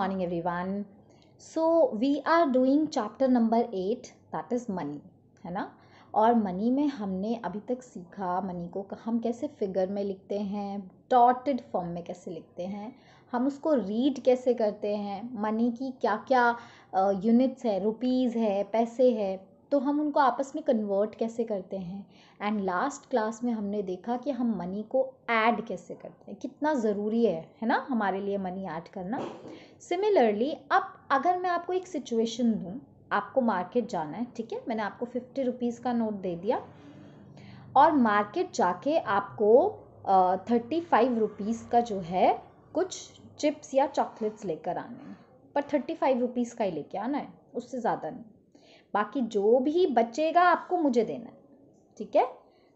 morning everyone so we are doing chapter number 8 that is money है ना और money में हमने अभी तक सीखा मनी को हम कैसे फिगर में लिखते हैं डॉटेड फॉर्म में कैसे लिखते हैं हम उसको रीड कैसे करते हैं मनी की क्या क्या यूनिट्स है रुपीज़ है पैसे है तो हम उनको आपस में कन्वर्ट कैसे करते हैं एंड लास्ट क्लास में हमने देखा कि हम मनी को ऐड कैसे करते हैं कितना ज़रूरी है है ना हमारे लिए मनी ऐड करना सिमिलरली अब अगर मैं आपको एक सिचुएशन दूँ आपको मार्केट जाना है ठीक है मैंने आपको फिफ्टी रुपीज़ का नोट दे दिया और मार्केट जाके आपको थर्टी फाइव रुपीज़ का जो है कुछ चिप्स या चॉकलेट्स लेकर आने हैं पर थर्टी फाइव रुपीज़ का ही लेके आना है उससे ज़्यादा नहीं बाकी जो भी बचेगा आपको मुझे देना है ठीक है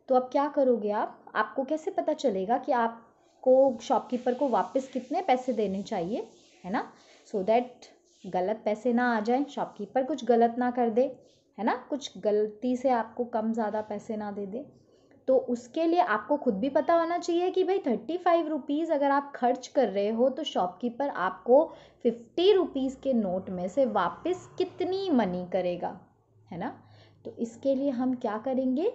तो अब क्या करोगे आप आपको कैसे पता चलेगा कि आपको शॉपकीपर को वापस कितने पैसे देने चाहिए है ना सो so दैट गलत पैसे ना आ जाए शॉपकीपर कुछ गलत ना कर दे है ना कुछ गलती से आपको कम ज़्यादा पैसे ना दे दे तो उसके लिए आपको खुद भी पता होना चाहिए कि भाई थर्टी फाइव रुपीज़ अगर आप खर्च कर रहे हो तो शॉपकीपर आपको फिफ्टी रुपीज़ के नोट में से वापस कितनी मनी करेगा है ना तो इसके लिए हम क्या करेंगे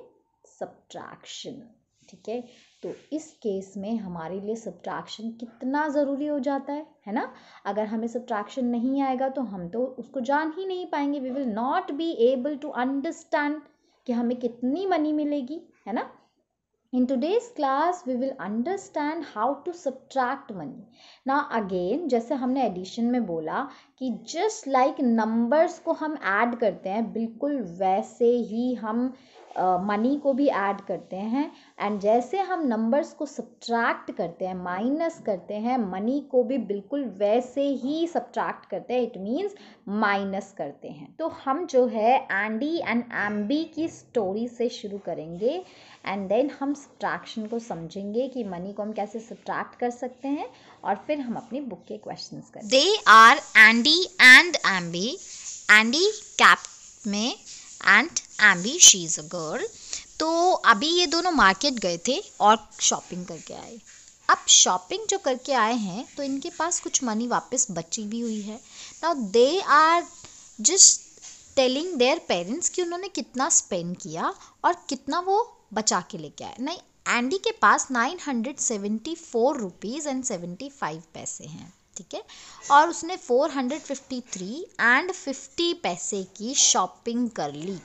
सब्ट्रैक्शन ठीक है तो इस केस में हमारे लिए सब्ट्रैक्शन कितना ज़रूरी हो जाता है है ना अगर हमें सब्ट्रैक्शन नहीं आएगा तो हम तो उसको जान ही नहीं पाएंगे we will not be able to understand कि हमें कितनी मनी मिलेगी है ना in today's class we will understand how to subtract money ना अगेन जैसे हमने एडिशन में बोला कि जस्ट लाइक नंबर्स को हम ऐड करते हैं बिल्कुल वैसे ही हम मनी uh, को भी ऐड करते हैं एंड जैसे हम नंबर्स को सब्ट्रैक्ट करते हैं माइनस करते हैं मनी को भी बिल्कुल वैसे ही सब्ट्रैक्ट करते हैं इट मीन्स माइनस करते हैं तो हम जो है एंडी एंड एम्बी की स्टोरी से शुरू करेंगे एंड देन हम सब्ट्रैक्शन को समझेंगे कि मनी को हम कैसे सब्ट्रैक्ट कर सकते हैं और फिर हम अपनी बुक के क्वेश्चन करें they are Andy Andy and Emby Andy कैप में and Emby she is a girl तो अभी ये दोनों मार्केट गए थे और शॉपिंग करके आए अब शॉपिंग जो करके आए हैं तो इनके पास कुछ मनी वापस बची भी हुई है now they are just telling their parents कि उन्होंने कितना स्पेंड किया और कितना वो बचा के लेके आए नहीं एंडी के पास nine hundred seventy four rupees and seventy five पैसे हैं ठीक है और उसने 453 एंड 50 पैसे की शॉपिंग कर ली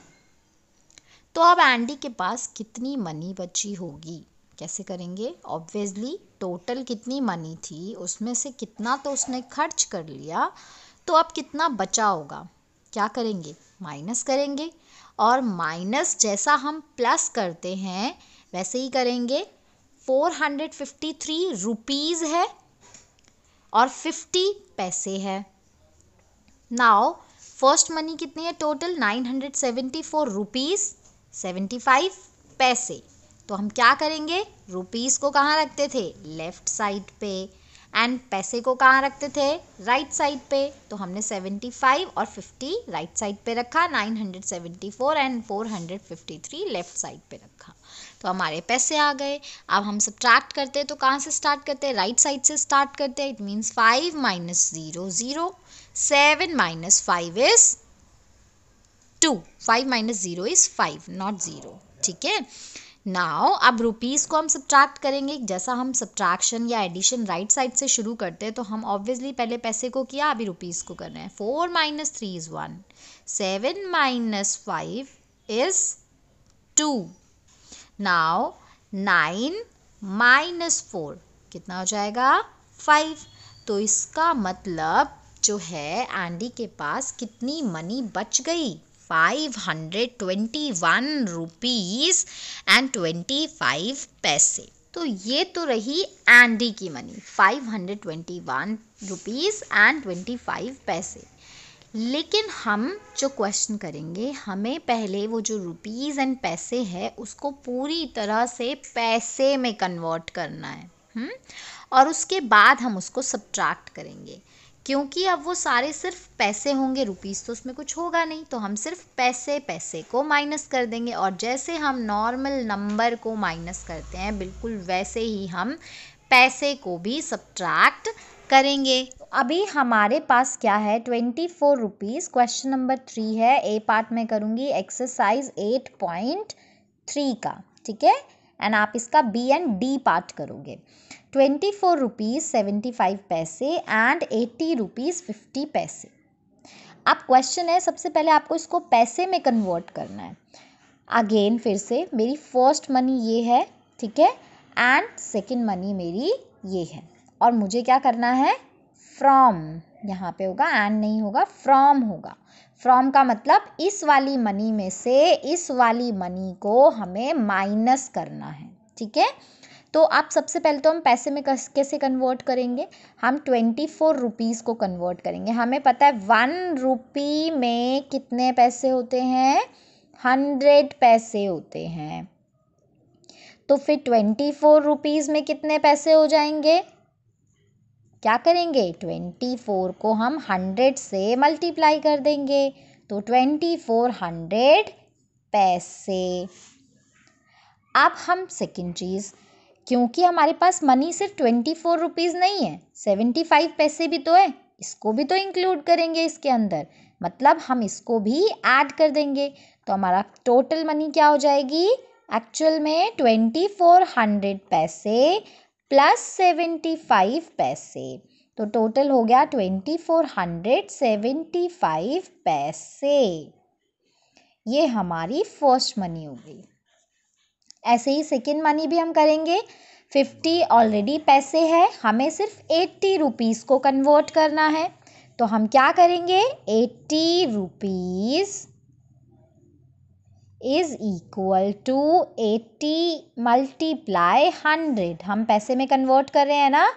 तो अब एंडी के पास कितनी मनी बची होगी कैसे करेंगे ऑब्वियसली टोटल कितनी मनी थी उसमें से कितना तो उसने खर्च कर लिया तो अब कितना बचा होगा क्या करेंगे माइनस करेंगे और माइनस जैसा हम प्लस करते हैं वैसे ही करेंगे 453 हंड्रेड रुपीज़ है और फिफ्टी पैसे है नाउ फर्स्ट मनी कितनी है total nine hundred seventy four rupees seventy five पैसे तो हम क्या करेंगे रुपीज़ को कहाँ रखते थे लेफ़्ट साइड पे एंड पैसे को कहाँ रखते थे राइट साइड पे तो हमने 75 और 50 राइट साइड पे रखा 974 एंड 453 लेफ्ट साइड पे रखा तो हमारे पैसे आ गए अब हम सब्ट्रैक्ट करते हैं तो कहाँ से स्टार्ट करते हैं राइट साइड से स्टार्ट करते हैं it means five minus zero zero seven minus five is two five minus zero is five not zero ठीक है नाउ अब रुपीज़ को हम सब्ट्रैक्ट करेंगे जैसा हम सब्ट्रैक्शन या एडिशन राइट साइड से शुरू करते हैं तो हम ऑब्वियसली पहले पैसे को किया अभी रुपीज़ को कर रहे हैं four minus three is one seven minus five is two now nine minus four कितना हो जाएगा फाइव तो इसका मतलब जो है एंडी के पास कितनी मनी बच गई 521 रुपीस एंड 25 पैसे तो ये तो रही एंडी की मनी 521 रुपीस एंड 25 पैसे लेकिन हम जो क्वेश्चन करेंगे हमें पहले वो जो रुपीज़ एंड पैसे है उसको पूरी तरह से पैसे में कन्वर्ट करना है हुँ? हम्म? और उसके बाद हम उसको सब्ट्रैक्ट करेंगे क्योंकि अब वो सारे सिर्फ पैसे होंगे रुपीस तो उसमें कुछ होगा नहीं तो हम सिर्फ पैसे पैसे को माइनस कर देंगे और जैसे हम नॉर्मल नंबर को माइनस करते हैं बिल्कुल वैसे ही हम पैसे को भी सब्ट्रैक्ट करेंगे अभी हमारे पास क्या है twenty four rupees question number three है ए पार्ट में करूँगी एक्सरसाइज एट पॉइंट थ्री का ठीक है एंड आप इसका बी एंड डी पार्ट करोगे twenty four rupees seventy five पैसे एंड एट्टी रुपीज़ फिफ्टी पैसे अब क्वेश्चन है सबसे पहले आपको इसको पैसे में कन्वर्ट करना है अगेन फिर से मेरी फर्स्ट मनी ये है ठीक है एंड सेकेंड मनी मेरी ये है और मुझे क्या करना है फ्रॉम यहाँ पे होगा एंड नहीं होगा फ्रॉम होगा फ्रॉम का मतलब इस वाली मनी में से इस वाली मनी को हमें माइनस करना है ठीक है तो आप सबसे पहले तो हम पैसे में कस, कैसे कन्वर्ट करेंगे हम ट्वेंटी फोर रुपीज़ को कन्वर्ट करेंगे हमें पता है वन रुपी में कितने पैसे होते हैं हंड्रेड पैसे होते हैं तो फिर ट्वेंटी फोर रुपीज़ में कितने पैसे हो जाएंगे क्या करेंगे ट्वेंटी फोर को हम हंड्रेड से मल्टीप्लाई कर देंगे तो ट्वेंटी फोर हंड्रेड पैसे अब हम सेकेंड चीज़ क्योंकि हमारे पास मनी सिर्फ ट्वेंटी फोर रुपीज़ नहीं है सेवेंटी फाइव पैसे भी तो है इसको भी तो इंक्लूड करेंगे इसके अंदर मतलब हम इसको भी ऐड कर देंगे तो हमारा टोटल मनी क्या हो जाएगी एक्चुअल में ट्वेंटी फोर हंड्रेड पैसे प्लस सेवेंटी फाइव पैसे तो टोटल हो गया twenty four hundred seventy five पैसे ये हमारी फर्स्ट मनी हो गई ऐसे ही सेकेंड मनी भी हम करेंगे फिफ्टी ऑलरेडी पैसे है हमें सिर्फ एट्टी रुपीज़ को कन्वर्ट करना है तो हम क्या करेंगे eighty rupees is equal to eighty multiply hundred हम पैसे में कन्वर्ट कर रहे हैं ना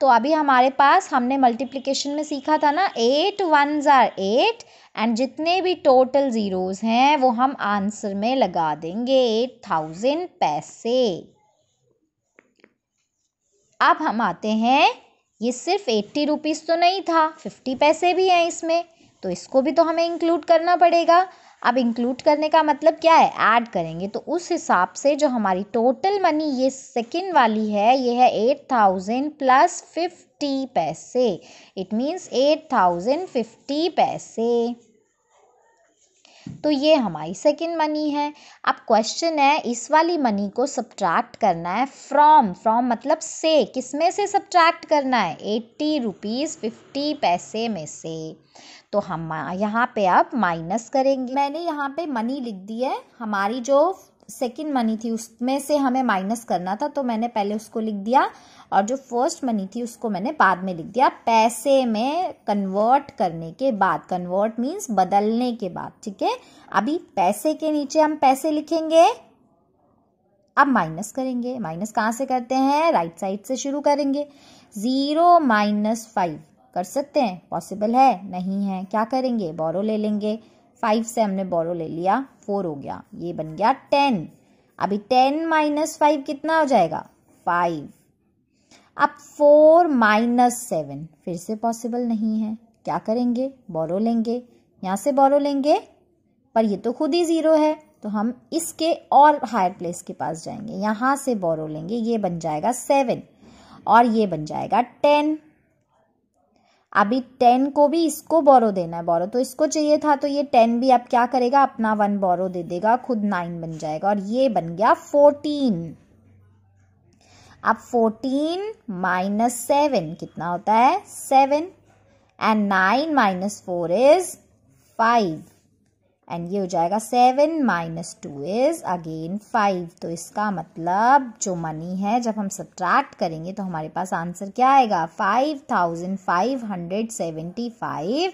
तो अभी हमारे पास हमने मल्टीप्लिकेशन में सीखा था ना एट वन ज़ार एट एंड जितने भी टोटल ज़ीरोज़ हैं वो हम आंसर में लगा देंगे एट थाउजेंड पैसे अब हम आते हैं ये सिर्फ एट्टी रुपीज़ तो नहीं था फिफ्टी पैसे भी हैं इसमें तो इसको भी तो हमें इंक्लूड करना पड़ेगा अब इंक्लूड करने का मतलब क्या है ऐड करेंगे तो उस हिसाब से जो हमारी टोटल मनी ये सेकेंड वाली है ये है एट थाउजेंड प्लस फिफ्टी पैसे it means eight thousand fifty पैसे तो ये हमारी सेकेंड मनी है अब क्वेश्चन है इस वाली मनी को सब्ट्रैक्ट करना है फ्रॉम फ्रॉम मतलब से किस में से सब्ट्रैक्ट करना है एट्टी रुपीज़ फिफ्टी पैसे में से तो हम यहाँ पे अब माइनस करेंगे मैंने यहाँ पे मनी लिख दी है हमारी जो सेकेंड मनी थी उसमें से हमें माइनस करना था तो मैंने पहले उसको लिख दिया और जो फर्स्ट मनी थी उसको मैंने बाद में लिख दिया पैसे में कन्वर्ट करने के बाद कन्वर्ट मीन्स बदलने के बाद ठीक है अभी पैसे के नीचे हम पैसे लिखेंगे अब माइनस करेंगे माइनस कहाँ से करते हैं राइट साइड से शुरू करेंगे ज़ीरो माइनस फाइव कर सकते हैं पॉसिबल है नहीं है क्या करेंगे बोरो ले लेंगे फाइव से हमने बोरो ले लिया फोर हो गया ये बन गया टेन अभी टेन माइनस फाइव कितना हो जाएगा फाइव अब फोर माइनस सेवन फिर से पॉसिबल नहीं है क्या करेंगे बोरो लेंगे यहाँ से बोरो लेंगे पर ये तो खुद ही ज़ीरो है तो हम इसके और हायर प्लेस के पास जाएंगे यहाँ से बोरो लेंगे ये बन जाएगा सेवन और ये बन जाएगा टेन अभी टेन को भी इसको बोरो देना है बोरो तो इसको चाहिए था तो ये टेन भी अब क्या करेगा अपना वन बोरो दे देगा खुद नाइन बन जाएगा और ये बन गया फोर्टीन अब फोर्टीन माइनस सेवन कितना होता है seven and nine minus four is five and ये हो जाएगा seven minus two is again five तो इसका मतलब जो मनी है जब हम सब्ट्रैक्ट करेंगे तो हमारे पास आंसर क्या आएगा five thousand five hundred seventy five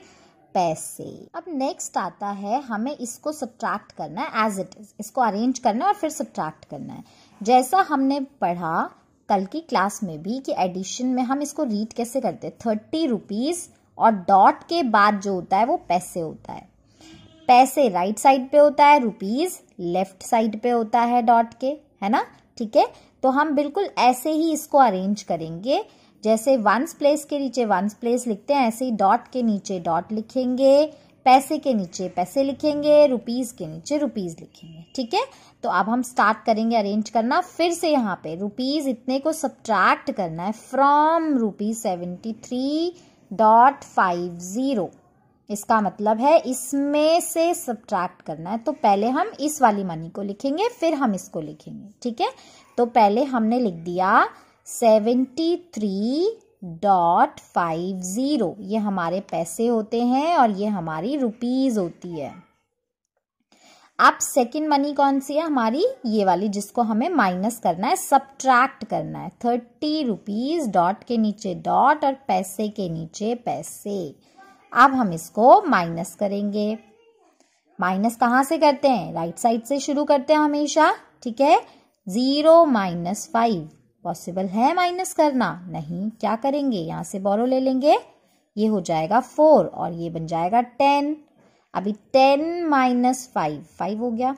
पैसे अब नेक्स्ट आता है हमें इसको सब्ट्रैक्ट करना है एज इट इज इसको अरेंज करना है और फिर सब्ट्रैक्ट करना है जैसा हमने पढ़ा कल की क्लास में भी कि एडिशन में हम इसको रीड कैसे करते हैं थर्टी रुपीज़ और डॉट के बाद जो होता है वो पैसे होता है पैसे राइट साइड पे होता है रुपीज लेफ्ट साइड पे होता है डॉट के है ना ठीक है तो हम बिल्कुल ऐसे ही इसको अरेंज करेंगे जैसे वंस प्लेस के नीचे वंस प्लेस लिखते हैं ऐसे ही डॉट के नीचे डॉट लिखेंगे पैसे के नीचे पैसे लिखेंगे रुपीज के नीचे रुपीज लिखेंगे ठीक है तो अब हम स्टार्ट करेंगे अरेंज करना फिर से यहाँ पे रुपीज इतने को सब्ट्रैक्ट करना है from rupees seventy three dot five zero इसका मतलब है इसमें से सब्ट्रैक्ट करना है तो पहले हम इस वाली मनी को लिखेंगे फिर हम इसको लिखेंगे ठीक है तो पहले हमने लिख दिया seventy three dot five zero ये हमारे पैसे होते हैं और ये हमारी रुपीज़ होती है अब सेकंड मनी कौन सी है हमारी ये वाली जिसको हमें माइनस करना है सब्ट्रैक्ट करना है थर्टी रुपीज़ डॉट के नीचे डॉट और पैसे के नीचे पैसे अब हम इसको माइनस करेंगे माइनस कहाँ से करते हैं राइट साइड से शुरू करते हैं हमेशा ठीक है जीरो माइनस फाइव पॉसिबल है माइनस करना नहीं क्या करेंगे यहाँ से बोरो ले लेंगे ये हो जाएगा फोर और ये बन जाएगा टेन अभी टेन माइनस फाइव फाइव हो गया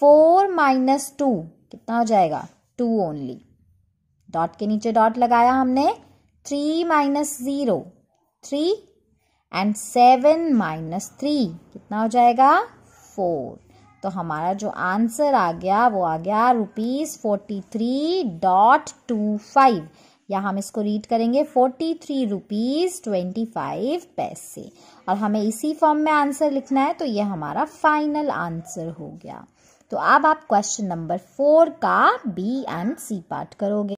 फोर माइनस टू कितना हो जाएगा टू ओनली डॉट के नीचे डॉट लगाया हमने three minus zero three and seven minus three कितना हो जाएगा फोर तो हमारा जो आंसर आ गया वो आ गया rupees forty three dot two five या हम इसको रीड करेंगे forty three rupees twenty five पैसे और हमें इसी फॉर्म में आंसर लिखना है तो ये हमारा फाइनल आंसर हो गया तो अब आप क्वेश्चन नंबर फोर का बी एंड सी पार्ट करोगे